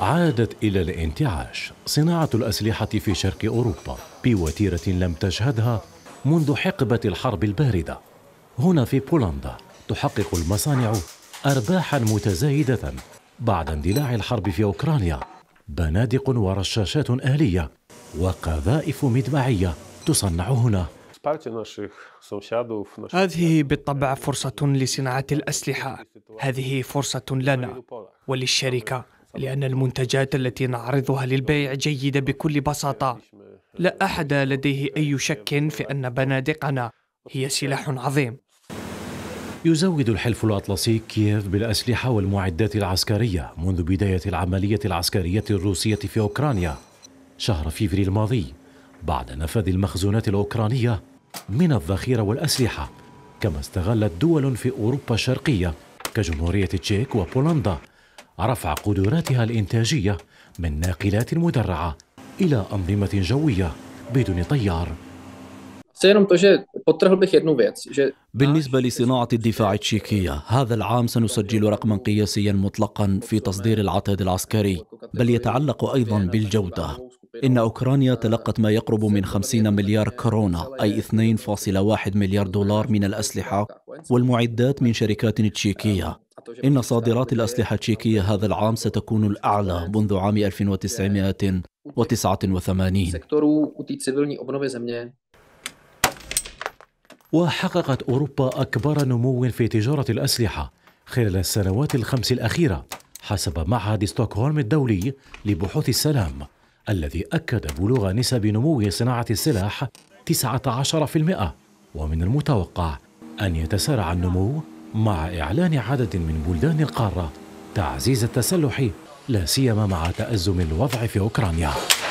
عادت إلى الانتعاش صناعة الأسلحة في شرق أوروبا بوتيرة لم تشهدها منذ حقبة الحرب الباردة هنا في بولندا تحقق المصانع أرباحا متزايدة بعد اندلاع الحرب في أوكرانيا بنادق ورشاشات آلية وقذائف مدمعية تصنع هنا هذه بالطبع فرصة لصناعة الأسلحة هذه فرصة لنا وللشركة لأن المنتجات التي نعرضها للبيع جيدة بكل بساطة لا أحد لديه أي شك في أن بنادقنا هي سلاح عظيم يزود الحلف الأطلسي كييف بالأسلحة والمعدات العسكرية منذ بداية العملية العسكرية الروسية في أوكرانيا شهر فيفري الماضي بعد نفاذ المخزونات الأوكرانية من الذخيرة والأسلحة كما استغلت دول في أوروبا الشرقية كجمهورية التشيك وبولندا رفع قدراتها الإنتاجية من ناقلات مدرعة إلى أنظمة جوية بدون طيار بالنسبة لصناعة الدفاع التشيكية هذا العام سنسجل رقما قياسيا مطلقا في تصدير العتاد العسكري بل يتعلق أيضا بالجودة إن أوكرانيا تلقت ما يقرب من 50 مليار كورونا أي 2.1 مليار دولار من الأسلحة والمعدات من شركات تشيكية إن صادرات الأسلحة التشيكية هذا العام ستكون الأعلى منذ عام 1989 وحققت أوروبا أكبر نمو في تجارة الأسلحة خلال السنوات الخمس الأخيرة حسب معهد ستوكهولم الدولي لبحوث السلام الذي أكد بلوغ نسب نمو صناعة السلاح 19% ومن المتوقع أن يتسارع النمو مع إعلان عدد من بلدان القارة تعزيز التسلح لا سيما مع تأزم الوضع في أوكرانيا